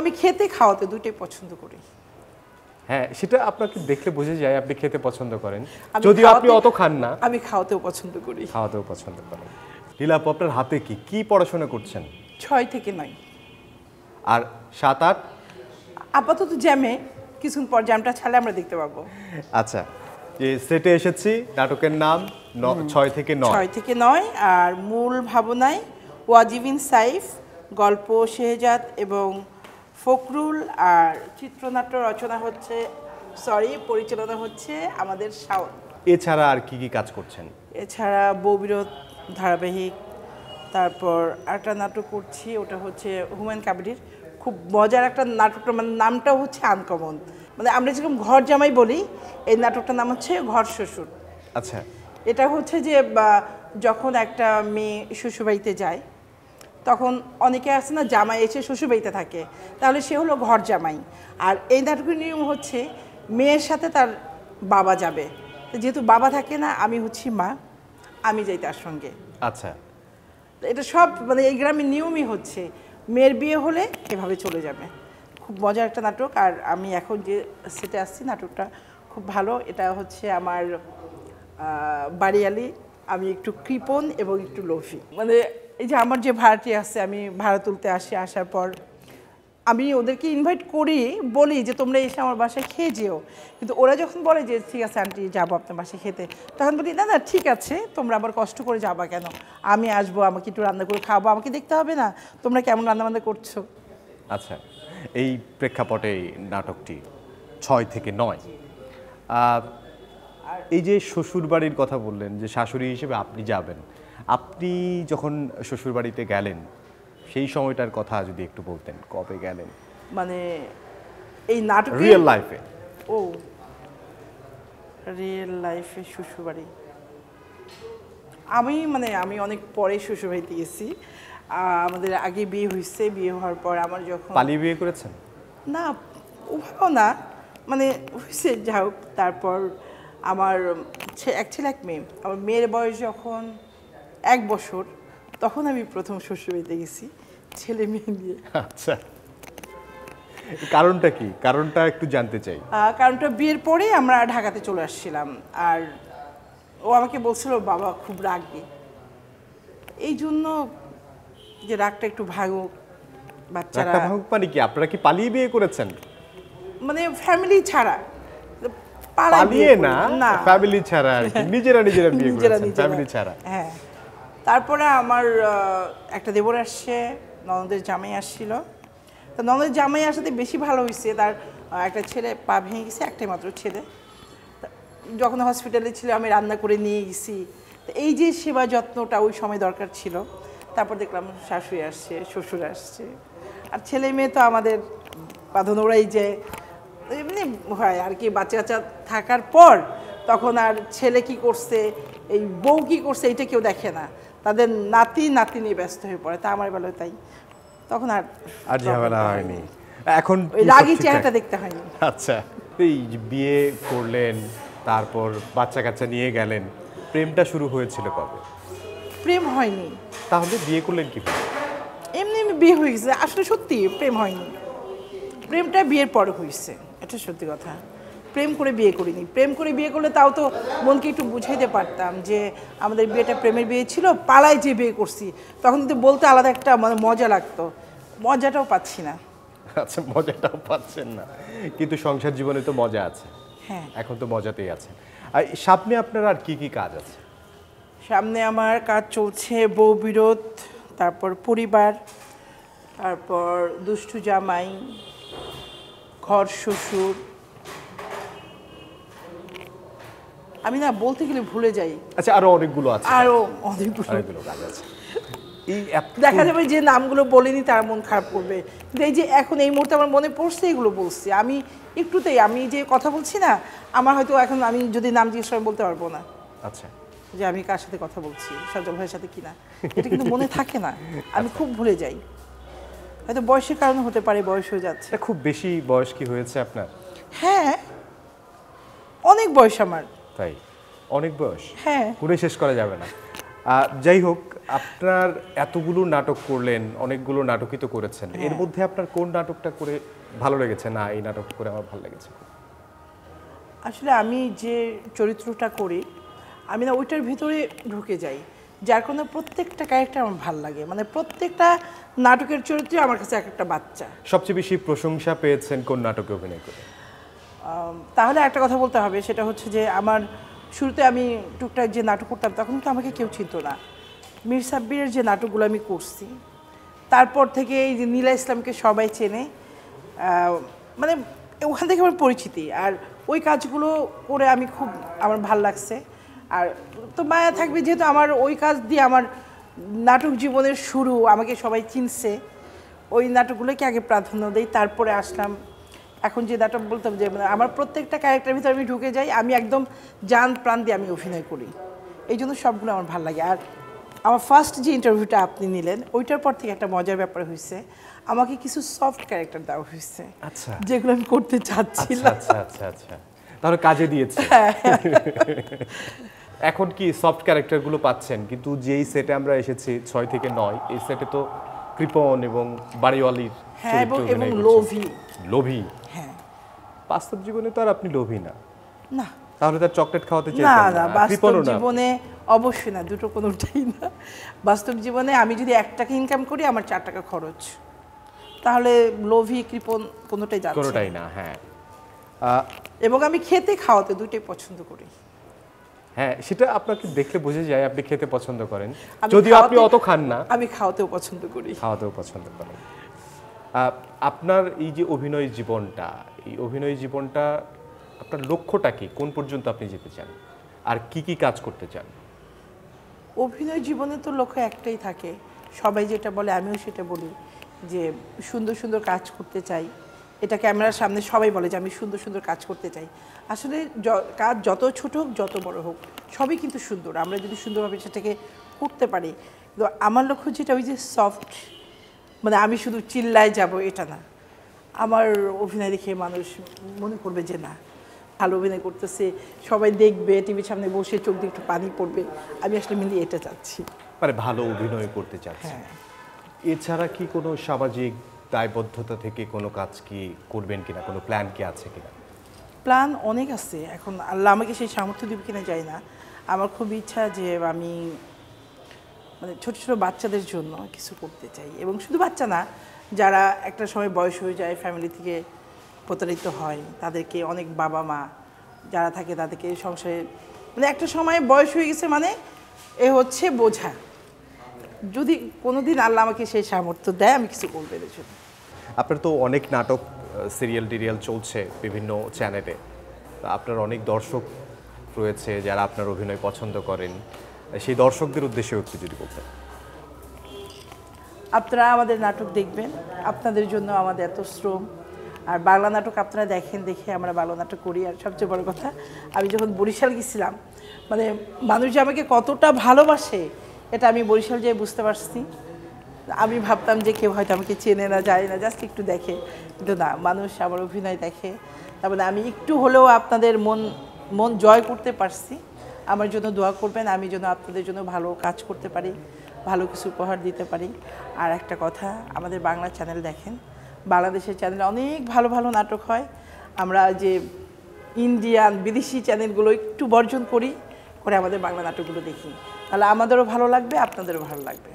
আমি খেতে খাওয়াতে দুটোই পছন্দ করি হ্যাঁ সেটা আপনাকে দেখলে বোঝা যায় আপনি খেতে পছন্দ করেন যদিও আপনি অত খান না আমি খাওয়াতেও পছন্দ করি খাওয়াতেও পছন্দ করেন লীলা আপনার হাতে কি কি পড়াশোনা করছেন ছয় থেকে নয় আর সাত আট আপাতত জ্যামে কিছুক্ষণ পর জ্যামটা ছাড়লে আমরা দেখতে পাবো আচ্ছা যে সেটে এসেছি নাটকের নাম ছয় থেকে নয় ছয় থেকে নয় আর মূল ভাবনায় ওয়াজিবিন সাইফ গল্প শেহজাদ এবং ফকরুল আর চিত্রনাট্য রচনা হচ্ছে সরি পরিচালনা হচ্ছে আমাদের শাওন এছাড়া আর কি কি কাজ করছেন এছাড়া বৌবিরোধ ধারাবাহিক তারপর একটা নাটক করছি ওটা হচ্ছে হুমেন কাবিডির খুব মজার একটা নাটকটা মানে নামটা হচ্ছে আনকমন মানে আমরা যেরকম ঘর জামাই বলি এই নাটকটার নাম হচ্ছে ঘর শ্বশুর আচ্ছা এটা হচ্ছে যে যখন একটা মেয়ে শ্বশুরবাড়িতে যায় তখন অনেকে আছে না জামাই এসে শ্বশুরবাড়িতে থাকে তাহলে সে হলো ঘর জামাই আর এই নাটকের নিয়ম হচ্ছে মেয়ের সাথে তার বাবা যাবে যেহেতু বাবা থাকে না আমি হচ্ছি মা আমি যাই তার সঙ্গে আচ্ছা এটা সব মানে এই গ্রামের নিয়মই হচ্ছে মেয়ের বিয়ে হলে এভাবে চলে যাবে খুব মজার একটা নাটক আর আমি এখন যে সেটে আসছি নাটকটা খুব ভালো এটা হচ্ছে আমার বাড়িয়ালি আমি একটু কৃপণ এবং একটু লোভী মানে এই যে আমার যে ভাড়াটি আছে আমি ভাড়া তুলতে আসি আসার পর আমি ওদেরকে ইনভাইট করি বলি যে তোমরা এসে আমার বাসায় খেয়ে যেও কিন্তু ওরা যখন বলে যে ঠিক আছে আন্টি যাবো আপনার বাসায় খেতে তখন বলি না না ঠিক আছে তোমরা আবার কষ্ট করে যাবা কেন আমি আসবো আমাকে একটু রান্না করে খাবো আমাকে দেখতে হবে না তোমরা কেমন রান্নাবান্না করছো আচ্ছা এই প্রেক্ষাপটে নাটকটি ছয় থেকে নয় এই যে শ্বশুর বাড়ির কথা বললেন যে শাশুড়ি হিসেবে আপনি যাবেন আপনি যখন শ্বশুর বাড়িতে গেলেন সেই সময়টার কথা যদি একটু বলতেন কবে গেলেন মানে এই নাটক রিয়েল লাইফে ও রিয়েল লাইফে শ্বশুর বাড়ি আমি মানে আমি অনেক পরে শ্বশুর বাড়িতে গেছি আমাদের আগে বিয়ে হয়েছে বিয়ে হওয়ার পর আমার যখন পালিয়ে বিয়ে করেছেন না ওভাবেও না মানে হয়েছে যা তারপর আমার এক ছেলে এক মেয়ে আমার মেয়ের বয়স যখন এক বছর তখন আমি প্রথম শ্বশুরবাড়িতে গেছি ছেলে মেয়ে নিয়ে আচ্ছা কারণটা কি কারণটা একটু জানতে চাই কারণটা বিয়ের পরে আমরা ঢাকাতে চলে আসছিলাম আর ও আমাকে বলছিল বাবা খুব রাগবে এই জন্য যে রাগটা একটু ভাগুক বাচ্চারা ভাগুক মানে কি আপনারা কি পালিয়ে বিয়ে করেছেন মানে ফ্যামিলি ছাড়া পালিয়ে না ফ্যামিলি ছাড়া আর কি নিজেরা নিজেরা বিয়ে করেছেন ফ্যামিলি ছাড়া হ্যাঁ তারপরে আমার একটা দেবর আসছে নন্দের জামাই আসছিল তো নন্দের জামাই আসাতে বেশি ভালো হয়েছে তার একটা ছেলে পা ভেঙে গেছে একটাই মাত্র ছেলে যখন হসপিটালে ছিল আমি রান্না করে নিয়ে গেছি তো এই যে সেবা যত্নটা ওই সময় দরকার ছিল তারপর দেখলাম শাশুড়ি আসছে শ্বশুর আসছে আর ছেলে মেয়ে তো আমাদের বাঁধন ওরাই যায় হয় আর কি বাচ্চা কাচ্চা থাকার পর তখন আর ছেলে কি করছে এই বউ কি করছে এটা কেউ দেখে না তাদের নাতি নাতি নিয়ে ব্যস্ত হয়ে পড়ে তা আমার বলে তাই তখন আর আর ঝামেলা হয়নি এখন রাগি চেহারাটা দেখতে হয়নি আচ্ছা এই বিয়ে করলেন তারপর বাচ্চা কাচ্চা নিয়ে গেলেন প্রেমটা শুরু হয়েছিল কবে প্রেম হয়নি তাহলে বিয়ে করলেন কি এমনি এমনি বিয়ে হয়ে গেছে আসলে সত্যি প্রেম হয়নি প্রেমটা বিয়ের পরে হয়েছে এটা আচ্ছা, সত্যি কথা প্রেম করে বিয়ে করিনি প্রেম করে বিয়ে করলে তাও তো মনকে একটু বুঝাইতে পারতাম যে আমাদের বিয়েটা প্রেমের বিয়ে ছিল পালায় যে বিয়ে করছি তখন তো বলতে আলাদা একটা মানে মজা লাগতো মজাটাও পাচ্ছি না আচ্ছা মজাটাও পাচ্ছেন না কিন্তু সংসার জীবনে তো মজা আছে হ্যাঁ এখন তো মজাতেই আছে আর সামনে আপনার আর কি কি কাজ আছে সামনে আমার কাজ চলছে বউ বিরোধ তারপর পরিবার তারপর দুষ্টু জামাই ঘর শ্বশুর আমি না বলতে গেলে ভুলে যাই আচ্ছা আরো অনেকগুলো আছে আরো অনেকগুলো আছে দেখা যাবে যে নামগুলো বলিনি তার মন খারাপ করবে কিন্তু এই যে এখন এই মুহূর্তে আমার মনে পড়ছে এগুলো বলছি আমি একটুতেই আমি যে কথা বলছি না আমার হয়তো এখন আমি যদি নাম জিজ্ঞেস করে বলতে পারবো না আচ্ছা যে আমি কার সাথে কথা বলছি সজল ভাইয়ের সাথে কিনা এটা কিন্তু মনে থাকে না আমি খুব ভুলে যাই হয়তো বয়সের কারণে হতে পারে বয়স হয়ে যাচ্ছে খুব বেশি বয়স কি হয়েছে আপনার হ্যাঁ অনেক বয়স আমার তাই অনেক বয়স হ্যাঁ পুরো শেষ করা যাবে না যাই হোক আপনার এতগুলো নাটক করলেন অনেকগুলো নাটকই তো করেছেন হ্যাঁ। এর মধ্যে আপনার কোন নাটকটা করে ভালো লেগেছে না এই নাটক করে আমার ভালো লেগেছে আসলে আমি যে চরিত্রটা করি আমি না ওইটার ভিতরে ঢুকে যাই যার কারণে প্রত্যেকটা ক্যারেক্টার আমার ভালো লাগে মানে প্রত্যেকটা নাটকের চরিত্রে আমার কাছে এক একটা বাচ্চা সবচেয়ে বেশি প্রশংসা পেয়েছেন কোন নাটকে অভিনয় করে তাহলে একটা কথা বলতে হবে সেটা হচ্ছে যে আমার শুরুতে আমি টুকটাক যে নাটক করতাম তখন তো আমাকে কেউ চিনত না মীর সাব্বিরের যে নাটকগুলো আমি করছি তারপর থেকে এই যে নীলা ইসলামকে সবাই চেনে মানে ওখান থেকে আমার পরিচিতি আর ওই কাজগুলো করে আমি খুব আমার ভাল লাগছে আর তো মায়া থাকবে যেহেতু আমার ওই কাজ দিয়ে আমার নাটক জীবনের শুরু আমাকে সবাই চিনছে ওই নাটকগুলোকে আগে প্রাধান্য দেই তারপরে আসলাম এখন যে নাটক বলতাম যে মানে আমার প্রত্যেকটা ক্যারেক্টার ভিতরে আমি ঢুকে যাই আমি একদম যান প্রাণ দিয়ে আমি অভিনয় করি এই জন্য সবগুলো আমার ভালো লাগে আর আমার ফার্স্ট যে ইন্টারভিউটা আপনি নিলেন ওইটার পর থেকে একটা মজার ব্যাপার হয়েছে আমাকে কিছু সফট ক্যারেক্টার দেওয়া হয়েছে আচ্ছা যেগুলো আমি করতে চাচ্ছিলাম আচ্ছা আচ্ছা আচ্ছা, আচ্ছা। তাহলে কাজে দিয়েছে এখন কি সফট ক্যারেক্টারগুলো পাচ্ছেন কিন্তু যেই সেটে আমরা এসেছি ছয় থেকে নয় এই সেটে তো কৃপন এবং বাড়িওয়ালির হ্যাঁ এবং লোভী হ্যাঁ। বাস্তব জীবনে তো আর আপনি লোভী না না তাহলে তার চকলেট খাওয়াতে চাই না না বাস্তব জীবনে অবশ্যই না দুটো কোনোটাই না বাস্তব জীবনে আমি যদি এক টাকা ইনকাম করি আমার চার টাকা খরচ তাহলে লোভী কৃপন কোনোটাই যাচ্ছে কোনোটাই না হ্যাঁ এবং আমি খেতে খাওয়াতে দুটোই পছন্দ করি হ্যাঁ সেটা আপনাকে দেখলে বোঝা যায় আপনি খেতে পছন্দ করেন যদিও আপনি অত খান না আমি খাওয়াতেও পছন্দ করি খাওয়াতেও পছন্দ করেন আপনার এই যে অভিনয় জীবনটা এই অভিনয় জীবনটা আপনার লক্ষ্যটা কি কোন পর্যন্ত আপনি যেতে চান আর কি কি কাজ করতে চান অভিনয় জীবনে তো লক্ষ্য একটাই থাকে সবাই যেটা বলে আমিও সেটা বলি যে সুন্দর সুন্দর কাজ করতে চাই এটা ক্যামেরার সামনে সবাই বলে যে আমি সুন্দর সুন্দর কাজ করতে চাই আসলে কাজ যত ছোট হোক যত বড় হোক সবই কিন্তু সুন্দর আমরা যদি সুন্দরভাবে সেটাকে করতে পারি কিন্তু আমার লক্ষ্য যেটা ওই যে সফট মানে আমি শুধু চিল্লায় যাব এটা না আমার অভিনয় দেখে মানুষ মনে করবে যে না ভালো অভিনয় করতেছে সবাই দেখবে টিভির সামনে বসে চোখ দিয়ে একটু পানি পড়বে আমি আসলে মিলিয়ে এটা চাচ্ছি মানে ভালো অভিনয় করতে চাচ্ছি হ্যাঁ। এছাড়া কি কোনো সামাজিক দায়বদ্ধতা থেকে কোনো কাজ কি করবেন কিনা কোনো প্ল্যান কি আছে কিনা প্ল্যান অনেক আছে এখন আল্লাহ আমাকে সেই সামর্থ্য দিব কিনা যাই না আমার খুব ইচ্ছা যে আমি মানে ছোট ছোট বাচ্চাদের জন্য কিছু করতে চাই এবং শুধু বাচ্চা না যারা একটা সময় বয়স হয়ে যায় ফ্যামিলি থেকে প্রতারিত হয় তাদেরকে অনেক বাবা মা যারা থাকে তাদেরকে সংসারে মানে একটা সময় বয়স হয়ে গেছে মানে এ হচ্ছে বোঝা যদি কোনো দিন আল্লাহ আমাকে সেই সামর্থ্য দেয় আমি কিছু করবো এদের জন্য আপনার তো অনেক নাটক সিরিয়াল টিরিয়াল চলছে বিভিন্ন চ্যানেলে আপনার অনেক দর্শক রয়েছে যারা আপনার অভিনয় পছন্দ করেন সেই দর্শকদের উদ্দেশ্যে একটু যদি বলতেন আপনারা আমাদের নাটক দেখবেন আপনাদের জন্য আমাদের এত শ্রম আর বাংলা নাটক আপনারা দেখেন দেখে আমরা বাংলা নাটক করি আর সবচেয়ে বড় কথা আমি যখন বরিশাল গেছিলাম মানে মানুষ যে আমাকে কতটা ভালোবাসে এটা আমি বরিশাল যেয়ে বুঝতে পারছি আমি ভাবতাম যে কেউ হয়তো আমাকে চেনে না যায় না জাস্ট একটু দেখে কিন্তু না মানুষ আমার অভিনয় দেখে তারপরে মানে আমি একটু হলেও আপনাদের মন মন জয় করতে পারছি আমার জন্য দোয়া করবেন আমি যেন আপনাদের জন্য ভালো কাজ করতে পারি ভালো কিছু উপহার দিতে পারি আর একটা কথা আমাদের বাংলা চ্যানেল দেখেন বাংলাদেশের চ্যানেলে অনেক ভালো ভালো নাটক হয় আমরা যে ইন্ডিয়ান বিদেশি চ্যানেলগুলো একটু বর্জন করি করে আমাদের বাংলা নাটকগুলো দেখি তাহলে আমাদেরও ভালো লাগবে আপনাদেরও ভালো লাগবে